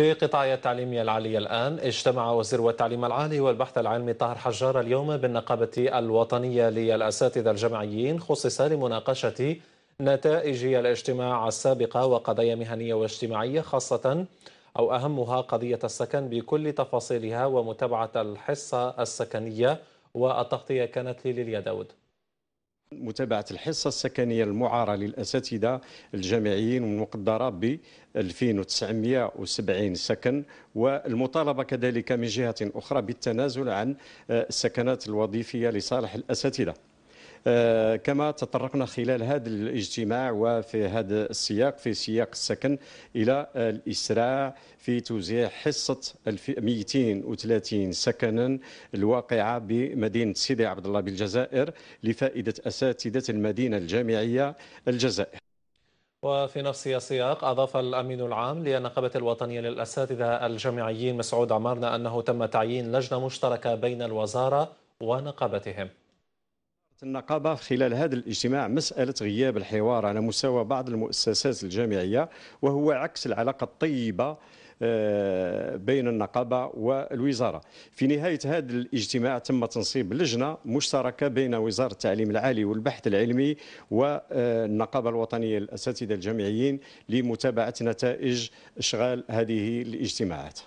في قطاع التعليم العالي الآن اجتمع وزير التعليم العالي والبحث العلمي طاهر حجار اليوم بالنقابة الوطنية للأساتذة الجامعيين خصص لمناقشة نتائج الاجتماع السابقة وقضايا مهنية واجتماعية خاصة أو أهمها قضية السكن بكل تفاصيلها ومتابعة الحصة السكنية والتغطية كانت لليليا داود متابعة الحصة السكنية المعارة للأساتذة الجامعيين المقدرة ب 2970 سكن والمطالبة كذلك من جهة أخرى بالتنازل عن آه، السكنات الوظيفية لصالح الأساتذة آه، كما تطرقنا خلال هذا الاجتماع وفي هذا السياق في سياق السكن إلى الإسراع في توزيع حصة 230 سكنا الواقعة بمدينة سيدي عبد الله بالجزائر لفائدة أساتذة المدينة الجامعية الجزائر وفي نفس السياق أضاف الأمين العام للنقابة الوطنية للأساتذة الجامعيين مسعود عمارنا أنه تم تعيين لجنة مشتركة بين الوزارة ونقابتهم النقابة خلال هذا الاجتماع مسألة غياب الحوار على مستوى بعض المؤسسات الجامعية وهو عكس العلاقة الطيبة آه، بين النقابة والوزارة في نهاية هذا الاجتماع تم تنصيب لجنة مشتركة بين وزارة التعليم العالي والبحث العلمي والنقابة الوطنية للأساتذة الجامعيين لمتابعة نتائج إشغال هذه الاجتماعات